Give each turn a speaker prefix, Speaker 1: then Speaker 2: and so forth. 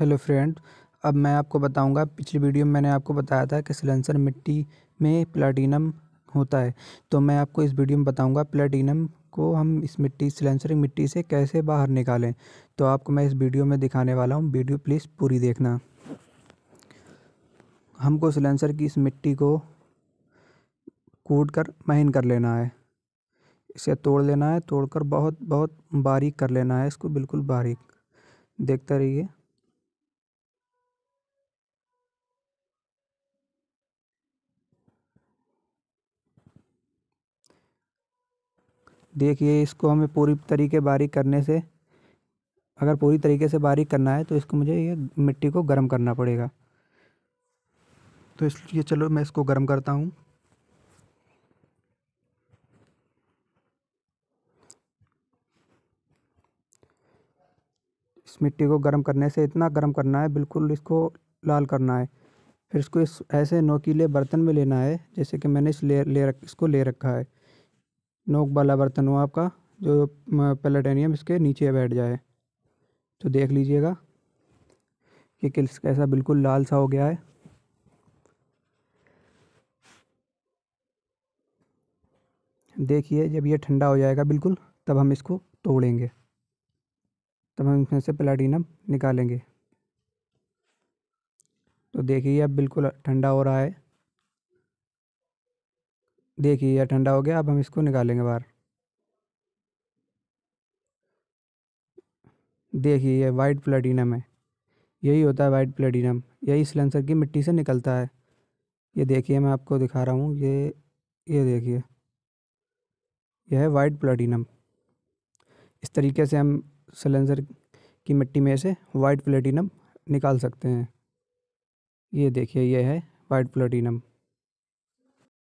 Speaker 1: hello friend अब मैं आपको बताऊंगा पिछली वीडियो में मैंने आपको बताया था कि सिलेंसर मिट्टी में प्लाटिनम होता है तो मैं आपको इस वीडियो में बताऊंगा प्लाटिनम को हम इस मिट्टी सिलेंसर मिट्टी से कैसे बाहर निकालें तो आपको मैं इस वीडियो में दिखाने वाला हूँ वीडियो प्लीज़ पूरी देखना हमको सिलेंसर की इस मिट्टी को कूट कर महीन कर लेना है इसे तोड़ लेना है तोड़ बहुत बहुत बारीक कर लेना है इसको बिल्कुल बारीक देखते रहिए देखिए इसको हमें पूरी तरीके बारीक करने से अगर पूरी तरीके से बारीक करना है तो इसको मुझे ये मिट्टी को गर्म करना पड़ेगा तो इसलिए चलो मैं इसको गर्म करता हूँ इस मिट्टी को गर्म करने से इतना गर्म करना है बिल्कुल इसको लाल करना है फिर इसको इस ऐसे नोकीले बर्तन में लेना है जैसे कि मैंने इस ले ले रख इसको ले रखा है नोक वाला बर्तन हो आपका जो प्लेटेनियम इसके नीचे बैठ जाए तो देख लीजिएगा कि किल्स कैसा बिल्कुल लाल सा हो गया है देखिए जब ये ठंडा हो जाएगा बिल्कुल तब हम इसको तोड़ेंगे तब हम इसमें से प्लाटिनम निकालेंगे तो देखिए अब बिल्कुल ठंडा हो रहा है देखिए यह ठंडा हो गया अब हम इसको निकालेंगे बाहर देखिए यह वाइट प्लेटिनम है यही होता है वाइट प्लेटिनम यही सिलेंसर की मिट्टी से निकलता है ये देखिए मैं आपको दिखा रहा हूँ ये ये देखिए यह है वाइट प्लेटिनम इस तरीके से हम सिलेंसर की मिट्टी में से वाइट प्लेटिनम निकाल सकते हैं ये देखिए यह है वाइट प्लेटिनम